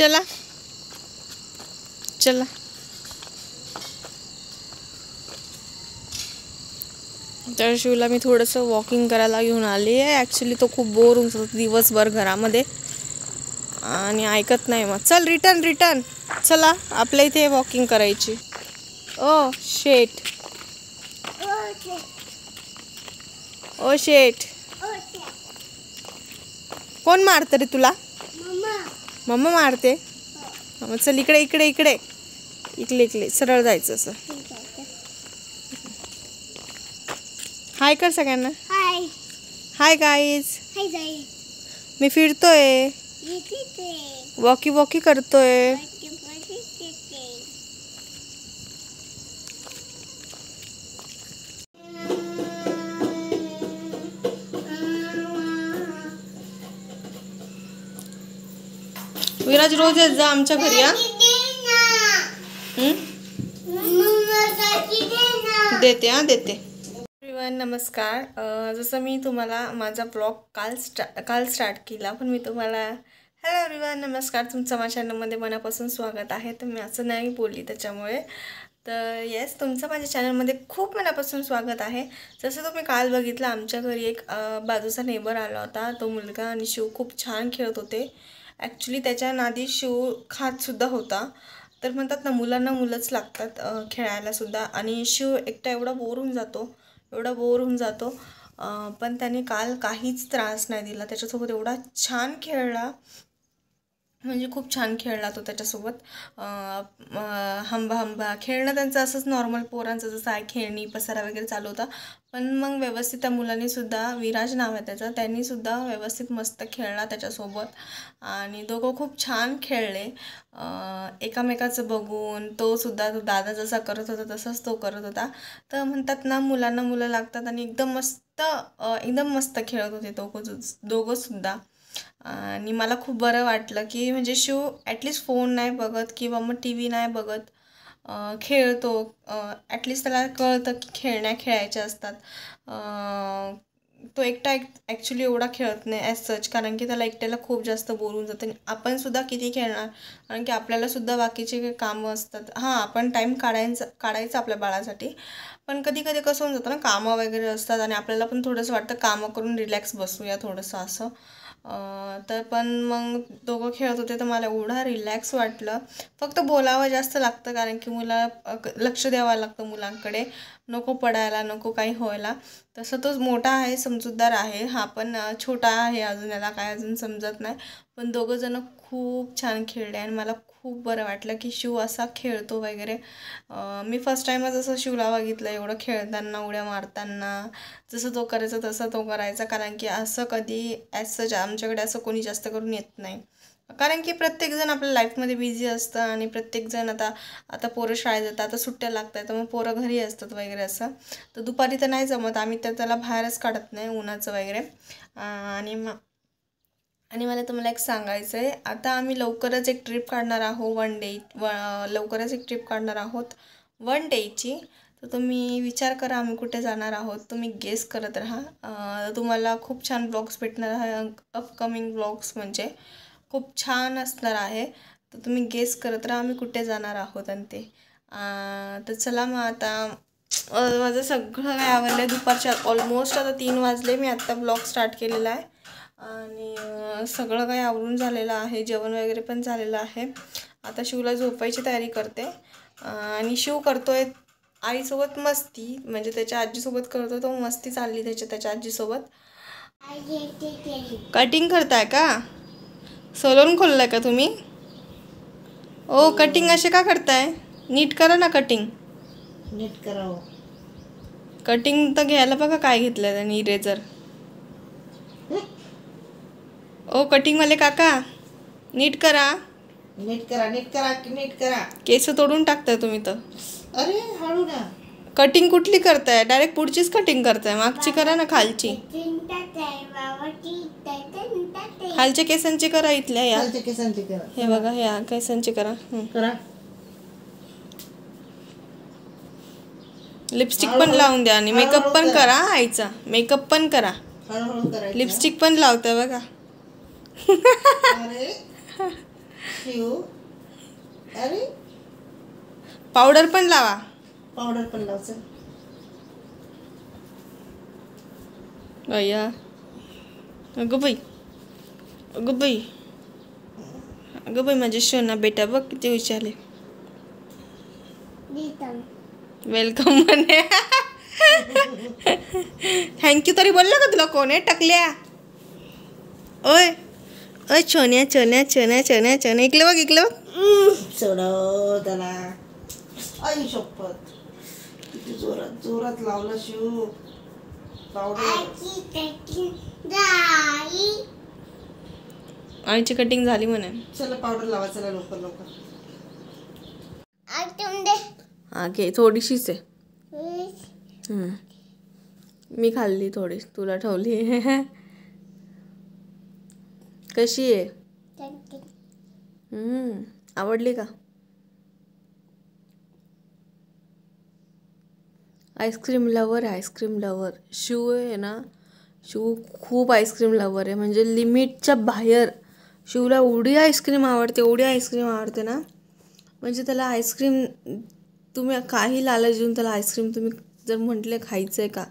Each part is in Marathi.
चला चला तर शिवला मी थोडंसं वॉकिंग करायला घेऊन आली आहे ॲक्च्युली तो खूप बोर होऊन जातो दिवसभर घरामध्ये आणि ऐकत नाही मग चल रिटर्न रिटर्न चला आपल्या इथे वॉकिंग करायची ओ शेट ओ शेट कोण मारत रे तुला मम्मा मारते मग चल इकडे इकडे इकडे इकडे इकडे सरळ जायचं असं हाय कर सगळ्यांना हाय हाय गाईज मी फिरतोय वॉकी वॉकी करतोय आज रोज येत जा आमच्या घरी हा देते हा देते नमस्कार जसं मी तुम्हाला माझा ब्लॉग काल स्टा काल स्टार्ट केला पण मी तुम्हाला हॅलो एव्हरीवन नमस्कार तुमचं माझ्या चॅनलमध्ये मनापासून स्वागत आहे तर मी असं नाही बोलली त्याच्यामुळे तर येस तुमचं माझ्या चॅनलमध्ये खूप मनापासून स्वागत आहे जसं तुम्ही काल बघितलं आमच्या घरी एक बाजूचा नेबर आला होता तो मुलगा आणि शिव खूप छान खेळत होते ॲक्च्युली त्याच्या नादी शिव खातसुद्धा होता तर म्हणतात ना मुलांना मुलंच लागतात खेळायलासुद्धा आणि शिव एकटा एवढा बोर होऊन जातो एवढा बोर होऊन जातो पण त्याने काल काहीच त्रास नाही दिला त्याच्यासोबत एवढा छान खेळला म्हणजे खूप छान खेळला तो त्याच्यासोबत हंबा हंबा खेळणं त्यांचं असंच नॉर्मल पोरांचं जसं आहे खेळणी पसारा वगैरे चालू होता पण मग व्यवस्थित त्या मुलांनीसुद्धा विराज नाव आहे त्याचं त्यांनीसुद्धा व्यवस्थित मस्त खेळला त्याच्यासोबत आणि दोघं खूप छान खेळले एकामेकाचं बघून तोसुद्धा तो दादा जसा करत होता तसंच तो करत होता तर म्हणतात ना मुलांना मुलं लागतात आणि एकदम मस्त एकदम मस्त खेळत होते दोघं दोघंसुद्धा आणि मला खूप बरं वाटलं की म्हणजे शिव ॲटलीस्ट फोन नाही बघत किंवा मग टी व्ही नाही बघत खेळतो ॲटलीस्ट त्याला कळतं की खेळण्या खेळायच्या असतात तो एकटा एक ॲक्च्युली एवढा खेळत नाही ॲज सच कारण की त्याला एकट्याला खूप जास्त बोलून जातं आणि आपणसुद्धा किती खेळणार कारण की आपल्यालासुद्धा बाकीचे कामं असतात हां आपण टाईम काढायचा काढायचं आपल्या बाळासाठी पण कधी कधी कसं होऊन जातं ना कामं वगैरे असतात आणि आपल्याला पण थोडंसं वाटतं कामं करून रिलॅक्स बसूया थोडंसं असं तर पण मग दोघं खेळत होते तर मला एवढा रिलॅक्स वाटलं फक्त बोलावं जास्त लागतं कारण की मुला लक्ष द्यावं लागतं मुलांकडे नको पडायला नको काही व्हायला तसं तोच मोठा आहे समजूतदार आहे हा पण छोटा आहे अजून याला काय अजून समजत नाही पण दोघंजणं खूप छान खेळले आणि मला खूप बरं वाटलं की शिव असा खेळतो वगैरे मी फर्स्ट टाईमच असं शिवला बघितलं एवढं खेळताना उड्या मारताना जसं तो करायचा तसा तो करायचा कारण की असं कधी ॲज सच आमच्याकडे असं कोणी जास्त करून येत नाही कारण की प्रत्येकजण आपल्या लाईफमध्ये बिझी असतं आणि प्रत्येकजण आता आता पोरं शाळेत जातात आता सुट्ट्या लागत आहेत मग पोरं घरी असतात वगैरे असं तर दुपारी तर नाही जमत आम्ही तर त्याला बाहेरच काढत नाही उन्हाचं वगैरे आणि मग आणि मला तुम्हाला एक सांगायचं आहे आता आम्ही लवकरच एक ट्रिप काढणार आहोत वन डे व लवकरच एक ट्रिप काढणार आहोत वन डेची तर तुम्ही विचार करा आम्ही कुठे जाणार आहोत तुम्ही गेस करत राहा तुम्हाला खूप छान ब्लॉग्स भेटणार आहे अपकमिंग ब्लॉग्स म्हणजे खूप छान असणार आहे तर तुम्ही गेस करत राहा आम्ही कुठे जाणार आहोत आणि ते तर चला मग आता माझं सगळं काय आवडलं दुपारच्या ऑलमोस्ट आता तीन वाजले मी आत्ता ब्लॉग स्टार्ट केलेला आहे आणि सगळं काही आवरून झालेलं आहे जेवण वगैरे पण झालेलं आहे आता शिवला झोपायची तयारी करते आणि शिव करतो आहे आईसोबत मस्ती म्हणजे त्याच्या आजीसोबत करतो तो मस्ती चालली त्याच्या त्याच्या आजीसोबत कटिंग करताय का सलोन खोललाय का तुम्ही ओ कटिंग असे का करताय नीट करा ना कटिंग नीट करावं कटिंग तर घ्यायला बघा काय घेतलं त्यांनी इरेजर ओ कटिंगवाले काका नीट करा नीट करा नीट करा नीट करा केस तोडून टाकताय तुम्ही तर अरे हळू ना कटिंग कुठली करताय डायरेक्ट पुढचीच कटिंग करताय मागची करा ना खालची खालच्या केसांची करा इथल्या या केसांची करा हे बघा या केसांची करा करा लिपस्टिक पण लावून द्या आणि मेकअप पण करा आईचा मेकअप पण करा लिपस्टिक पण लावता बघा पावडर पण लावा पावडर पण अय्या अगं बाई अगं बाई अगं बाई माझ्या शोना बेटा बघ किती विचारले वेलकम म्हणे थँक्यू तरी बोललं का तुला कोण आहे टकल्या ओय अय छोन्या छोन्या छोन्या छोन्या छोन्या इकलं बघ इकलं बघ सोडव त्याला आई शपथ किती जोरात जोरात लावलं शिव आईची कटिंग झाली म्हणे चला पावडर लावा चला लवकर लवकर आगे थोडीशीच आहे मी खाल्ली थोडी तुला ठेवली कशी आहे आवडली का ice cream lover ice cream lover Shiv आहे ना शिव खूप आईस्क्रीम लवर आहे म्हणजे लिमिटच्या बाहेर शिवला एवढी आईस्क्रीम आवडते एवढी आईस्क्रीम आवडते ना म्हणजे त्याला आईस्क्रीम तुम्ही काही लालच देऊन त्याला आईस्क्रीम तुम्ही जर म्हटले खायचं आहे का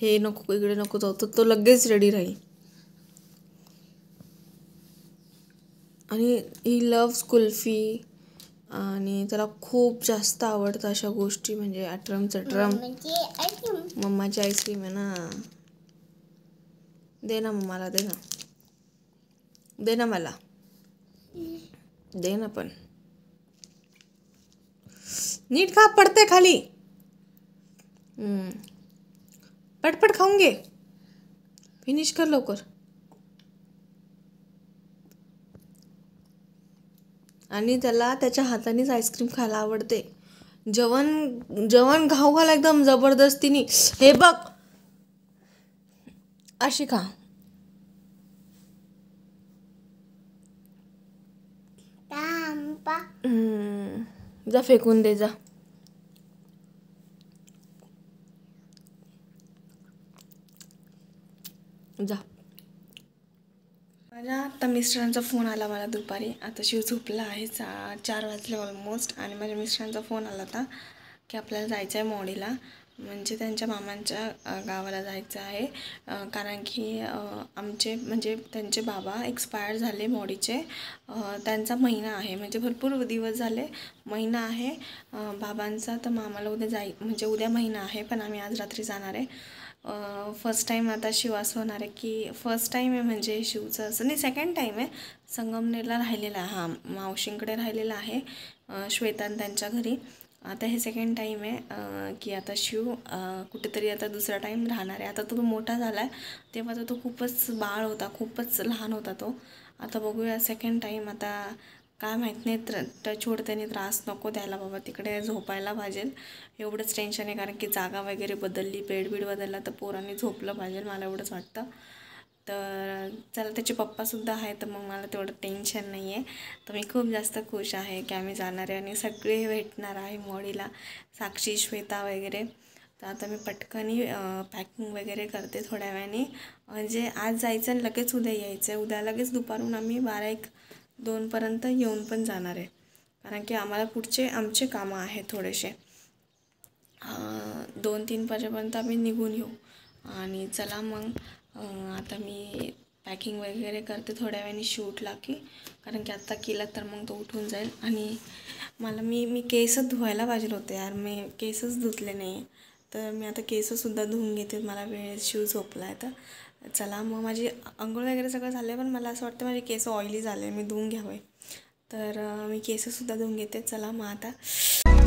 हे नको इकडे नको जाऊ तर तो लगेच रेडी राहील आणि ही लव्स कुल्फी आणि त्याला खूप जास्त आवडतं अशा गोष्टी म्हणजे अट्रम चटरम मम्माची आईस्क्रीम आहे ना दे ना मम्माला दे ना दे ना मला दे ना पण नीट खा पडते खाली पटपट खाऊन घे फिनिश कर लवकर आणि त्याला त्याच्या हातानेच आईस्क्रीम खायला आवडते जेवण जेवण घाऊ घाला एकदम जबरदस्तीने हे बघ अशी खा जा फेकून दे जा जा माझ्या आता मिस्टरांचा फोन आला मला दुपारी आता शिव झोपला आहे चा चार वाजले ऑलमोस्ट आणि माझ्या मिस्टरांचा फोन आला होता की आपल्याला जायचं आहे मॉडीला म्हणजे त्यांच्या मामांच्या गावाला जायचं आहे कारण की आमचे म्हणजे त्यांचे बाबा एक्सपायर झाले मोडीचे त्यांचा महिना आहे म्हणजे भरपूर दिवस झाले महिना आहे बाबांचा तर मामाला उद्या जाई म्हणजे उद्या महिना आहे पण आम्ही आज रात्री जाणार आहे फर्स्ट टाईम आता शिव होणार आहे की फर्स्ट टाईम आहे म्हणजे शिवचं असं नाही सेकंड टाईम आहे संगमनेरला राहिलेला हा मावशींकडे राहिलेला आहे श्वेतान त्यांच्या घरी आता हे सेकंड टाईम आहे की आता शिव कुठेतरी आता दुसरा टाईम राहणार आहे आता तो मोठा झाला आहे तेव्हा तर तो खूपच बाळ होता खूपच लहान होता तो आता बघूया सेकंड टाईम आता काय माहीत नाही तर टच त्याने त्रास नको द्यायला बाबा तिकडे झोपायला पाहिजे एवढंच टेन्शन आहे कारण की जागा वगैरे बदलली बेड बीड बदलला तर पोरांनी झोपलं पाहिजे मला एवढंच वाटतं तर चला त्याचे पप्पासुद्धा आहे तर मग मला तेवढं टेन्शन नाही आहे तर मी खूप जास्त खुश आहे की आम्ही जाणार आहे आणि सगळे भेटणार आहे मोडीला साक्षी श्वेता वगैरे तर आता मी पटकनही पॅकिंग वगैरे करते थोड्या वेळाने म्हणजे आज जायचं आणि लगेच उद्या यायचं आहे उद्या लगेच दुपारून आम्ही बारा एक दोनपर्यंत येऊन पण जाणार आहे कारण की आम्हाला पुढचे आमचे कामं आहेत थोडेसे दोन तीन वाजेपर्यंत आम्ही निघून येऊ आणि चला मग आता मी पॅकिंग वगैरे करते थोड्या वेळाने शूटला की कारण की आत्ता केलं तर मग तो उठून जाईल आणि मला मी मी केसच धुवायला पाहिजे होते यार मी केसच धुतले नाही तर मी आता केससुद्धा धुवून घेते मला वेळ शिव झोपला आहे तर चला मग माझी आंघोळ वगैरे सगळं झालं पण मला असं वाटतं माझे केस ऑइली झाले मी धुवून घ्यावे तर मी केससुद्धा धुवून घेते चला मग आता